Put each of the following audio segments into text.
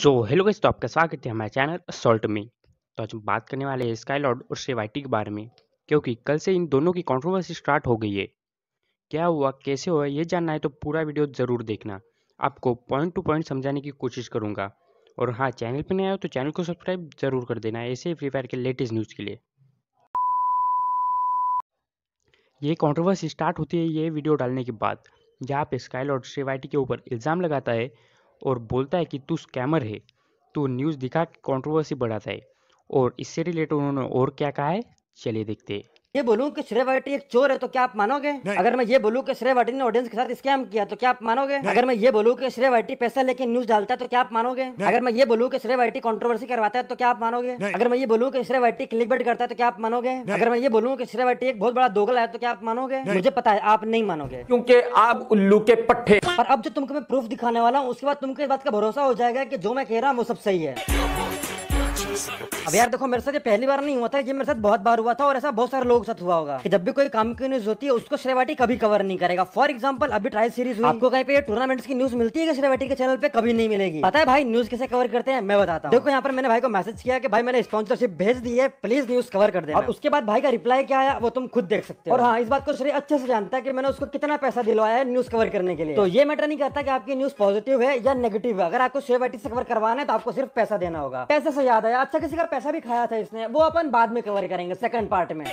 so hello guys तो आपका स्वागत है हमारे चैनल सॉल्ट में तो आज हम बात करने वाले हैं स्काई लॉर्ड और शेवाइटी के बारे में क्योंकि कल से इन दोनों की कंट्रोवर्सी स्टार्ट हो गई है क्या हुआ कैसे हुआ ये जानना है तो पूरा वीडियो ज़रूर देखना आपको पॉइंट टू पॉइंट समझाने की कोशिश करूंगा और हाँ चैनल पर नहीं आए तो चैनल को सब्सक्राइब ज़रूर कर देना ऐसे ही फ्री फायर के लेटेस्ट न्यूज़ के लिए ये कॉन्ट्रोवर्सी स्टार्ट होती है ये वीडियो डालने के बाद जहाँ पे स्काई लॉर्ड शेवाइटी के ऊपर इल्ज़ाम लगाता है और बोलता है कि तू स्कैमर है तो न्यूज़ दिखा के कंट्रोवर्सी बढ़ाता है और इससे रिलेटेड उन्होंने और क्या कहा है चलिए देखते हैं ये बोलूँ कि श्रेय वाटी एक चोर है तो क्या आप मानोगे अगर मैं ये बोलू कि श्रेय वाटी ने ऑडियंस के साथ स्कैम किया तो क्या आप मानोगे अगर मैं ये बोलूँ कि श्रेय वाटी पैसा लेके न्यूज डालता है तो क्या आप मानोगे अगर मैं ये बोलूँ कि श्रेय वाटी कंट्रोवर्सी करवाता है तो क्या आप मानोगे अगर मैं ये बोलूँ कि श्रेय वाटी क्लिक बेट करता है तो क्या आप मानोगे अगर मैं ये बोलूँ कि श्रेय वाटी एक बहुत बड़ा दोगल है तो क्या आप मानोगे मुझे पता है आप नहीं मानोगे क्योंकि आप उल्लू के पट्टे और अब जो तुमको मैं प्रूफ दिखाने वाला हूँ उसके बाद तुमको इस बात का भरोसा हो जाएगा की जो मैं कह रहा हूँ वो सब सही है अब यार देखो मेरे साथ ये पहली बार नहीं हुआ था ये मेरे साथ बहुत बार हुआ था और ऐसा बहुत सारे लोगों के साथ हुआ होगा कि जब भी कोई काम की न्यूज होती है उसको श्रेवाटी कभी कवर नहीं करेगा फॉर एग्जाम्पल अभी ट्रायल सीरीज हुई आपको कहीं पे टूर्नामेंट्स की न्यूज मिलती है श्रेवाटी के चैनल पे कभी नहीं मिलेगी पता है भाई न्यूज कैसे कवर करते हैं मैं बताता हूँ देखो यहाँ पर मैंने भाई को मैसेज किया कि भाई मैंने स्पॉन्सरशिप भेज दी है प्लीज न्यूज कवर कर दे और उसके बाद भाई का रिप्लाई क्या आया वो तुम खुद देख सकते हो और हाँ इस बात को श्री अच्छे से जानता है कि मैंने उसको कितना पैसा दिलवाया है न्यूज कवर करने के लिए तो ये मैटर नहीं करता कि आपकी न्यूज पॉजिटिव है या नेगेटिव है अगर आपको श्रेवाटी से कवर करवाना है तो आपको सिर्फ पैसा देना होगा पैसे से याद आया अच्छा किसी का पैसा भी खाया था इसने वो अपन बाद में कवर करेंगे सेकंड पार्ट में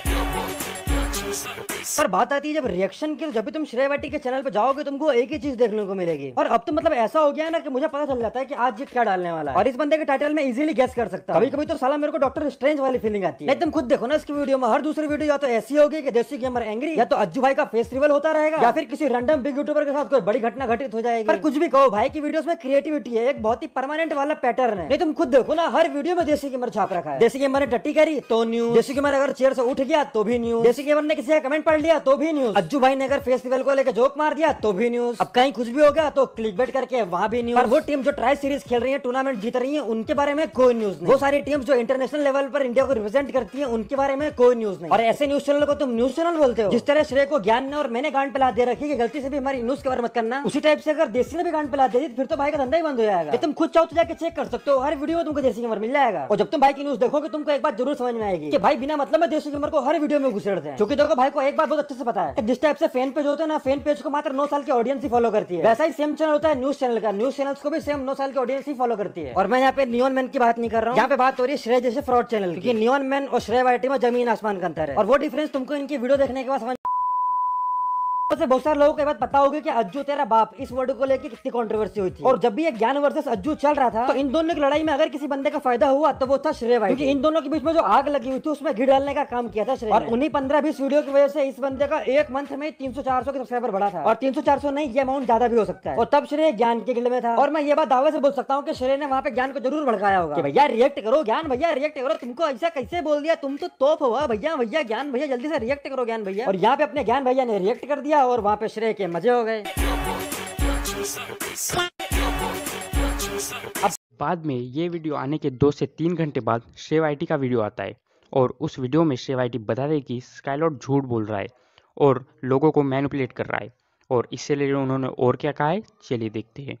पर बात आती है जब रिएक्शन की जब भी तुम श्रेयवाटी के चैनल पे जाओगे तुमको एक ही चीज देखने को मिलेगी और अब तो मतलब ऐसा हो गया है ना कि मुझे पता चल जाता है कि आज ये क्या डालने वाला है और इस बंदे के टाइटल में इजीली गैस कर सकता कभी कभी तो साला मेरे को डॉक्टर स्ट्रेंज वाली फीलिंग आती है तुम खुद देखो ना इसकी वीडियो में हर दूसरी वीडियो या तो ऐसी होगी कि देसी गेमर एंग्री या तो अज्जू भाई का फेस रिवल होता रहेगा या फिर किसी रैंडम बिग यूट्यूबर के साथ कोई बड़ी घटना घटित हो जाएगी पर कुछ भी कहो भाई की वीडियो में क्रिएटिविटी है एक बहुत ही परमानेंट वाला पैटर्न है तुम खुद देखो ना हर वीडियो में देसी गेमर छाप रखा है देसी गेमर ने टट्टी करी तो न्यू देसी गेमर अगर चेयर से उठ गया तो भी न्यू देसी गेमर ने किसी का कमेंट पढ़ लिया तो भी न्यूज अज्जू भाई ने अगर फेस्टिवल को लेकर जोक मार दिया तो भी न्यूज अब कहीं कुछ भी हो गया तो क्लिक बेट करके वहाँ भी न्यूज वो टीम जो ट्राई सीरीज खेल रही है टूर्नामेंट जीत रही है उनके बारे में कोई न्यूज नहीं वो सारी टीम जो इंटरनेशनल लेवल पर इंडिया को रिप्रेजेंट करती है उनके बारे में कोई न्यूज नहीं और ऐसे न्यूज चैनल को तुम न्यूज चैनल बोलते हो जिस तरह श्रेय को ज्ञान ने और मैंने गांड पिला दे रखी कि गलती से भी हमारी न्यूज कवर मत करना उसी टाइप से अगर देसी ने भी गांड पिला दे दी तो फिर तो भाई का धंधा ही बंद हो जाएगा तुम खुद चाहो तो जाके चेक कर सकते हो हर वीडियो में तुमको देसी कमर मिल जाएगा और जब तुम भाई की न्यूज देखोगे तुमको एक बात जरूर समझ में आएगी कि भाई बिना मतलब में देसी कमर को हर वीडियो में घुसेड़ते हैं क्योंकि देखो को भाई को एक बात बहुत अच्छे से पता है जिस टाइप से फैन पेज होता है ना फैन पेज को मात्र नौ साल की ऑडियंस ही फॉलो करती है वैसा ही सेम चैनल होता है न्यूज चैनल का न्यूज चैनल को भी सेम नौ साल की ऑडियंस ही फॉलो करती है और मैं यहाँ पे नियोन मैन की बात नहीं कर रहा हूँ यहाँ पे बात हो रही है श्रेय जैसे फ्रॉड चैनल की नियोन मैन और श्रेय वाइटी में जमीन आसमान का अंतर है और वो डिफरेंस तुमको इनकी वीडियो देखने के बाद समझ वैसे बहुत सारे लोगों के बाद पता होगी कि अज्जू तेरा बाप इस वर्ड को लेकर कितनी कंट्रोवर्सी हुई थी और जब भी ये ज्ञान वर्सेस अज्जू चल रहा था तो इन दोनों की लड़ाई में अगर किसी बंदे का फायदा हुआ तो वो था श्रेय भाई क्योंकि इन दोनों के बीच में जो आग लगी हुई थी उसमें घी डालने का काम किया था श्रेय और उन्हीं पंद्रह बीस वीडियो की वजह से इस बंदे का एक मंथ में तीन सौ चार सौ सब्सक्राइबर बढ़ा था और तीन सौ चार सौ नहीं ये अमाउंट ज्यादा भी हो सकता है और तब श्रेय ज्ञान के गिल में था और मैं ये बात दावे से बोल सकता हूँ की श्रेय ने वहाँ पे ज्ञान को जरूर भड़काया होगा भैया रिएक्ट करो ज्ञान भैया रिएक्ट करो तुमको ऐसा कैसे बोल दिया तुम तो तोप हो हाँ भैया भैया ज्ञान भैया जल्दी से रिएक्ट करो ज्ञान भैया और यहाँ पे अपने ज्ञान भैया ने रिएक्ट कर दिया गया और वहाँ पे श्रेय के मजे हो गए अब बाद में ये वीडियो आने के दो से तीन घंटे बाद शेव आईटी का वीडियो आता है और उस वीडियो में शेव आईटी बता दे कि स्काईलॉट झूठ बोल रहा है और लोगों को मैनिपुलेट कर रहा है और इससे रिलेटेड उन्होंने और क्या कहा है चलिए देखते हैं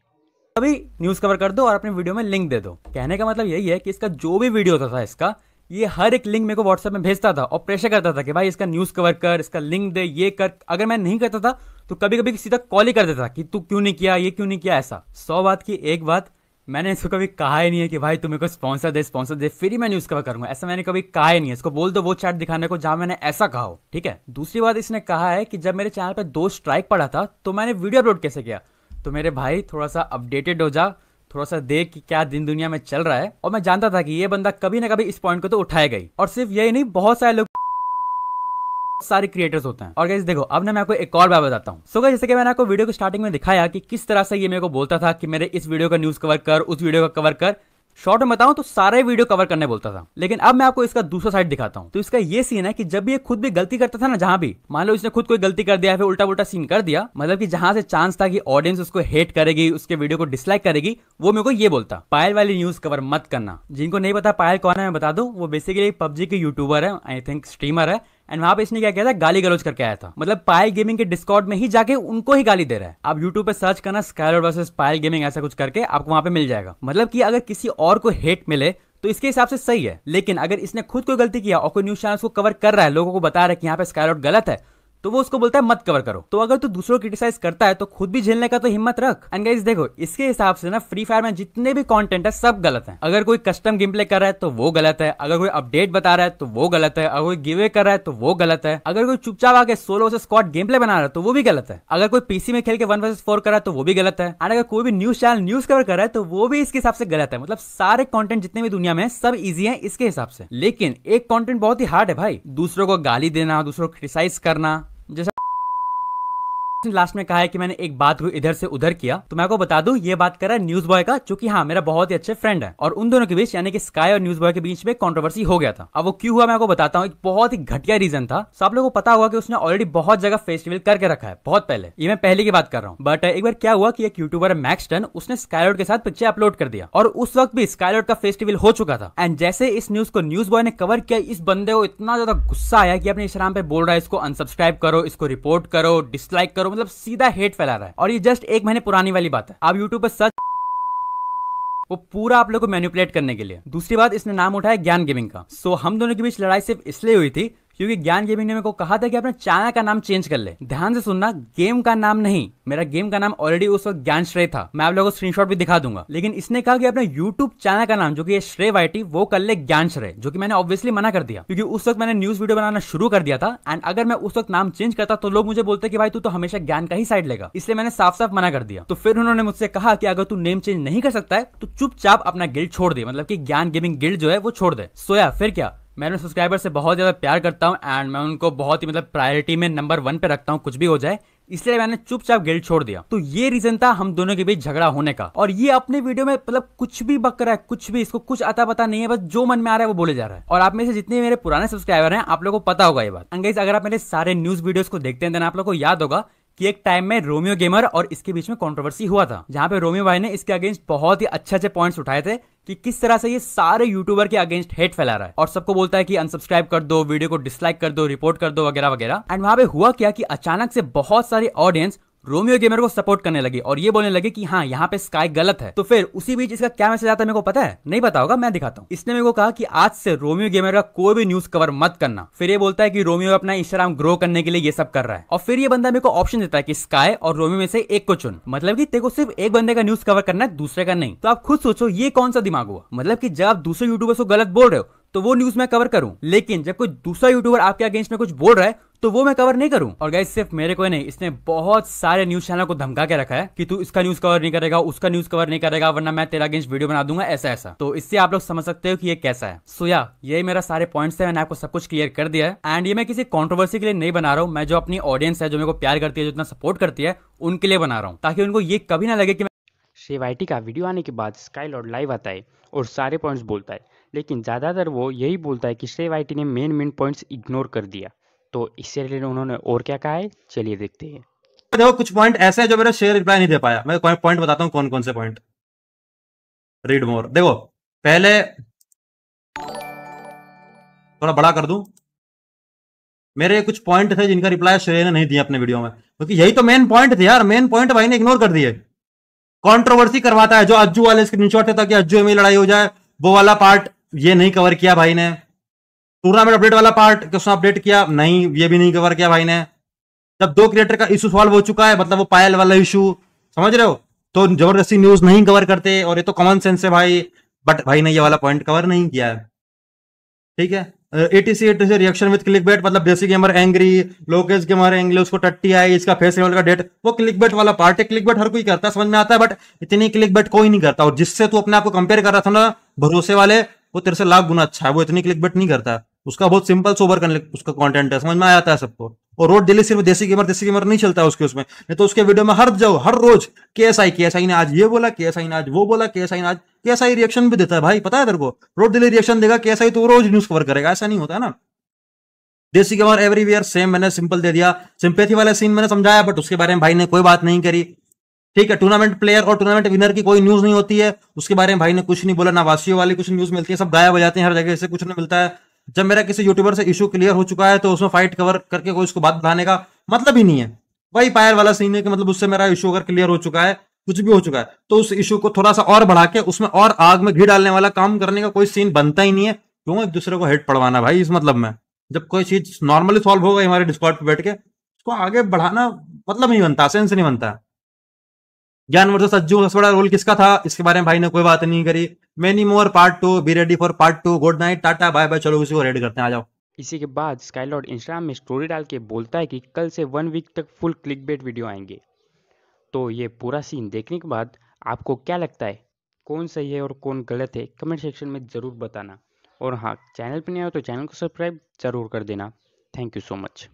अभी न्यूज़ कवर कर दो और अपने वीडियो में लिंक दे दो कहने का मतलब यही है कि इसका जो भी वीडियो था, था इसका ये हर एक लिंक मेरे को व्हाट्सएप में भेजता था और प्रेशर करता था कि भाई इसका न्यूज़ कवर कर इसका लिंक दे ये कर अगर मैं नहीं करता था तो कभी कभी तक कॉल ही कर देता था कि तू क्यों नहीं किया ये क्यों नहीं किया ऐसा सौ बात की एक बात मैंने इसको कभी कहा ही नहीं है कि भाई तुम्हें को स्पॉन्सर दे स्पॉन्सर दे फिर ही मैं न्यूज़ कवर करूंगा ऐसा मैंने कभी कहा ही नहीं है इसको बोल दो वो चैट दिखाने को जहां मैंने ऐसा कहा हो ठीक है दूसरी बात इसने कहा है कि जब मेरे चैनल पर दो स्ट्राइक पड़ा था तो मैंने वीडियो अपलोड कैसे किया तो मेरे भाई थोड़ा सा अपडेटेड हो जा थोड़ा सा देख कि क्या दिन दुनिया में चल रहा है और मैं जानता था कि ये बंदा कभी ना कभी इस पॉइंट को तो उठाएगा ही और सिर्फ यही नहीं बहुत सारे लोग सारे क्रिएटर्स होते हैं और गैस देखो अब ना मैं आपको एक और बात बताता हूँ सो so, जैसे कि मैंने आपको वीडियो को स्टार्टिंग में दिखाया कि किस तरह से ये मेरे को बोलता था कि मेरे इस वीडियो का न्यूज कवर कर उस वीडियो का कवर कर शॉर्ट में बताऊं तो सारे वीडियो कवर करने बोलता था लेकिन अब मैं आपको इसका दूसरा साइड दिखाता हूँ तो इसका ये सीन है कि जब ये खुद भी गलती करता था ना जहां भी मान लो इसने खुद कोई गलती कर दिया फिर उल्टा उल्टा सीन कर दिया मतलब कि जहां से चांस था कि ऑडियंस उसको हेट करेगी उसके वीडियो को डिसलाइक करेगी वो मेरे को ये बोलता पायल वाली न्यूज कवर मत करना जिनको नहीं पता पायल कौन है मैं बता दू वो बेसिकली पबजी के यूट्यूबर है आई थिंक स्ट्रीमर है एंड वहां पे इसने क्या किया था गाली गलोज करके आया था मतलब पायल गेमिंग के डिस्कॉर्ड में ही जाके उनको ही गाली दे रहा है आप यूट्यूब पे सर्च करना स्कायलर वर्सेस पायल गेमिंग ऐसा कुछ करके आपको वहां पे मिल जाएगा मतलब कि अगर किसी और को हेट मिले तो इसके हिसाब से सही है लेकिन अगर इसने खुद कोई गलती किया और कोई न्यूज चैनल को कवर कर रहा है लोगों को बता रहा है कि यहाँ पे स्काईलॉट गलत है तो वो उसको बोलता है मत कवर करो तो अगर तू दूसरों को क्रिटिसाइज करता है तो खुद भी झेलने का तो हिम्मत रख एंड गाइस देखो इसके हिसाब से ना फ्री फायर में जितने भी कंटेंट है सब गलत है अगर कोई कस्टम गेम प्ले कर रहा है तो वो गलत है अगर कोई अपडेट बता रहा है तो वो गलत है अगर कोई गिवे कर रहा है तो वो गलत है अगर कोई चुपचाप आके सोलो से स्कॉट गेम प्ले बना रहा है तो वो भी गलत है अगर कोई पीसी में खेल के वन वर्सेस फोर कर रहा है तो वो भी गलत है एंड अगर कोई भी न्यूज चैनल न्यूज कवर कर रहा है तो वो भी इसके हिसाब से गलत है मतलब सारे कॉन्टेंट जितने भी दुनिया में सब इजी है इसके हिसाब से लेकिन एक कॉन्टेंट बहुत ही हार्ड है भाई दूसरों को गाली देना दूसरों को क्रिटिसाइज करना लास्ट में कहा है कि मैंने एक बात को इधर से उधर किया तो मैं आपको बता दूं ये बात कर रहा है न्यूज बॉय का क्योंकि हाँ मेरा बहुत ही अच्छे फ्रेंड है और उन दोनों के बीच यानी कि स्काई और न्यूज बॉय के बीच में कंट्रोवर्सी हो गया था अब वो क्यों हुआ मैं आपको बताता हूँ एक बहुत ही घटिया रीजन था तो आप लोगों को पता हुआ कि उसने ऑलरेडी बहुत जगह फेस्टिवल करके रखा है बहुत पहले ये मैं पहले की बात कर रहा हूँ बट एक बार क्या हुआ कि एक यूट्यूबर मैक्सटन उसने स्काईलोड के साथ पिक्चर अपलोड कर दिया और उस वक्त भी स्काईलोड का फेस्टिवल हो चुका था एंड जैसे इस न्यूज को न्यूज बॉय ने कवर किया इस बंदे को इतना ज्यादा गुस्सा आया कि अपने इस पे बोल रहा है इसको अनसब्सक्राइब करो इसको रिपोर्ट करो डिसलाइक करो हो मतलब सीधा हेट फैला रहा है और ये जस्ट एक महीने पुरानी वाली बात है आप यूट्यूब पर सर्च वो पूरा आप लोग को मैनिपुलेट करने के लिए दूसरी बात इसने नाम उठाया ज्ञान गेमिंग का सो so, हम दोनों के बीच लड़ाई सिर्फ इसलिए हुई थी क्योंकि ज्ञान गेमिंग ने मेरे को कहा था कि अपने चैनल का नाम चेंज कर ले ध्यान से सुनना गेम का नाम नहीं मेरा गेम का नाम ऑलरेडी उस वक्त ज्ञान श्रेय था मैं आप लोगों को स्क्रीनशॉट भी दिखा दूंगा लेकिन इसने कहा कि अपने यूट्यूब चैनल का नाम जो कि श्रेय वाइटी वो कर ले ज्ञान श्रेय जो कि मैंने ऑब्वियसली मना कर दिया क्योंकि उस वक्त मैंने न्यूज वीडियो बनाना शुरू कर दिया था एंड अगर मैं उस वक्त नाम चेंज करता तो लोग मुझे बोलते कि भाई तू तो हमेशा ज्ञान का ही साइड लेगा इसलिए मैंने साफ साफ मना कर दिया तो फिर उन्होंने मुझसे कहा कि अगर तू नेम चेंज नहीं कर सकता है तो चुपचाप अपना गिल्ड छोड़ दे मतलब की ज्ञान गेमिंग गिल्ड जो है वो छोड़ दे सोया फिर क्या मैं अपने सब्सक्राइबर से बहुत ज़्यादा प्यार करता हूँ एंड मैं उनको बहुत ही मतलब प्रायोरिटी में नंबर वन पे रखता हूँ कुछ भी हो जाए इसलिए मैंने चुपचाप गिल्ड छोड़ दिया तो ये रीजन था हम दोनों के बीच झगड़ा होने का और ये अपने वीडियो में मतलब कुछ भी बक रहा है कुछ भी इसको कुछ आता पता नहीं है बस जो मन में आ रहा है वो बोले जा रहा है और आप में से जितने मेरे पुराने सब्सक्राइबर हैं आप लोगों को पता होगा ये बात अंगेज अगर आप मेरे सारे न्यूज वीडियोस को देखते हैं देन आप लोग को याद होगा कि एक टाइम में रोमियो गेमर और इसके बीच में कंट्रोवर्सी हुआ था जहाँ पे रोमियो भाई ने इसके अगेंस्ट बहुत ही अच्छे अच्छे पॉइंट्स उठाए थे कि किस तरह से ये सारे यूट्यूबर के अगेंस्ट हेट फैला रहा है और सबको बोलता है कि अनसब्सक्राइब कर दो वीडियो को डिसलाइक कर दो रिपोर्ट कर दो वगैरह वगैरह एंड वहां पे हुआ क्या कि अचानक से बहुत सारे ऑडियंस रोमियो गेमर को सपोर्ट करने लगी और ये बोलने लगी कि हाँ यहाँ पे स्काई गलत है तो फिर उसी बीच इसका क्या मैसेज आता है मेरे को पता है नहीं पता होगा मैं दिखाता हूँ इसने मेरे को कहा कि आज से रोमियो गेमर का कोई भी न्यूज कवर मत करना फिर ये बोलता है कि रोमियो अपना इंस्टाग्राम ग्रो करने के लिए ये सब कर रहा है और फिर ये बंदा मेरे को ऑप्शन देता है की स्काई और रोमियो में से एक को चुन मतलब की तेको सिर्फ एक बंदे का न्यूज कवर करना है दूसरे का नहीं तो आप खुद सोचो ये कौन सा दिमाग हुआ मतलब की जब आप दूसरे यूट्यूबर्स को गलत बोल रहे हो तो वो न्यूज मैं कवर करूं लेकिन जब कोई दूसरा यूट्यूबर आपके अगेंस्ट में कुछ बोल रहा है तो वो मैं कवर नहीं करूँ और गाइस सिर्फ मेरे को नहीं इसने बहुत सारे न्यूज चैनल को धमका के रखा है कि तू इसका न्यूज कवर नहीं करेगा उसका न्यूज कवर नहीं करेगा वरना मैं तेरा अगेंस्ट वीडियो बना दूंगा ऐसा ऐसा तो इससे आप लोग समझ सकते हो कि ये कैसा है सो या ये मेरा सारे पॉइंट्स है मैंने आपको सब कुछ क्लियर कर दिया है एंड ये मैं किसी कॉन्ट्रोवर्सी के लिए नहीं बना रहा हूँ मैं जो अपनी ऑडियंस है जो मेरे को प्यार करती है जो इतना सपोर्ट करती है उनके लिए बना रहा हूँ ताकि उनको ये कभी ना लगे कि शेवाइटी का वीडियो आने के बाद स्काई लॉर्ड लाइव आता है और सारे पॉइंट्स बोलता है लेकिन ज़्यादातर वो यही बोलता है कि शेवाइटी ने मेन मेन पॉइंट्स इग्नोर कर दिया तो इससे रिलेटेड उन्होंने और क्या कहा है चलिए देखते हैं तो देखो कुछ पॉइंट ऐसे हैं जो मेरा शेयर रिप्लाई नहीं दे पाया मैं पॉइंट बताता हूँ कौन कौन से पॉइंट रीड मोर देखो पहले थोड़ा बड़ा कर दूं मेरे कुछ पॉइंट थे जिनका रिप्लाई शेयर ने नहीं दिया अपने वीडियो में क्योंकि तो यही तो मेन पॉइंट थे यार मेन पॉइंट भाई ने इग्नोर कर दिए कॉन्ट्रोवर्सी करवाता है जो अज्जू वाले स्क्रीन शॉट थे ताकि अज्जू में लड़ाई हो जाए वो वाला पार्ट ये नहीं कवर किया भाई ने टूर्नामेंट अपडेट वाला पार्ट क्वेश्चन अपडेट किया नहीं ये भी नहीं कवर किया भाई ने जब दो क्रिएटर का इशू सॉल्व हो चुका है मतलब वो पायल वाला इशू समझ रहे हो तो जबरदस्ती न्यूज नहीं कवर करते और ये तो कॉमन सेंस है भाई बट भाई ने ये वाला पॉइंट कवर नहीं किया है ठीक है ATC ATC reaction with clickbait मतलब जैसे gamer angry Lokesh gamer angry उसको टट्टी आई इसका फेस लेवल का डेट वो क्लिक बेट वाला पार्ट है क्लिक बेट हर कोई करता समझ में आता है बट इतनी क्लिक बेट कोई नहीं करता और जिससे तू अपने आप को कंपेयर कर रहा था ना भरोसे वाले वो तेरे से लाख गुना अच्छा है वो इतनी क्लिक बेट नहीं करता उसका बहुत सिंपल सोवर करने उसका कंटेंट है समझ में आता है सबको और रोड डेली सिर्फ देसी गेमर देसी गेमर नहीं चलता उसके उसमें नहीं तो उसके वीडियो में हर जाओ हर रोज के एस आई के एस आई ने आज ये बोला के एस आई ने आज वो बोला के एस आई ने आज के एस आई रिएक्शन भी देता है भाई पता है तेरे को रोड डेली रिएक्शन देगा के एस आई तो रोज न्यूज कवर करेगा ऐसा नहीं होता है ना देसी गेमर एवरीवेयर सेम मैंने सिंपल दे दिया सिंपैथी वाला सीन मैंने समझाया बट उसके बारे में भाई ने कोई बात नहीं करी ठीक है टूर्नामेंट प्लेयर और टूर्नामेंट विनर की कोई न्यूज नहीं होती है उसके बारे में भाई ने कुछ नहीं बोला ना वासियों वाली कुछ न्यूज मिलती है सब गायब हो जाते हैं हर जगह से कुछ नहीं मिलता है जब मेरा किसी यूट्यूबर से इशू क्लियर हो चुका है तो उसमें फाइट कवर करके कोई उसको बात बताने का मतलब ही नहीं है वही पायर वाला सीन है कि मतलब उससे मेरा इशू अगर क्लियर हो चुका है कुछ भी हो चुका है तो उस इशू को थोड़ा सा और बढ़ा के उसमें और आग में घी डालने वाला काम करने का कोई सीन बनता ही नहीं है क्यों एक दूसरे को हेट पड़वाना भाई इस मतलब में जब कोई चीज नॉर्मली सॉल्व हो गई हमारे डिस्कॉर्ड पर बैठ के उसको आगे बढ़ाना मतलब नहीं बनता सेंस नहीं बनता ज्ञानवर्धन सज्जू सबसे बड़ा रोल किसका था इसके बारे में भाई ने कोई बात नहीं करी many more part two be ready for part two good night tata bye bye चलो उसी को रेड करते हैं आ जाओ इसी के बाद स्काईलॉर्ड इंस्टाग्राम में स्टोरी डाल के बोलता है कि कल से वन वीक तक फुल क्लिक बेट वीडियो आएंगे तो ये पूरा सीन देखने के बाद आपको क्या लगता है कौन सही है और कौन गलत है कमेंट सेक्शन में ज़रूर बताना और हाँ चैनल पर नहीं आए तो चैनल को सब्सक्राइब ज़रूर कर देना थैंक यू सो मच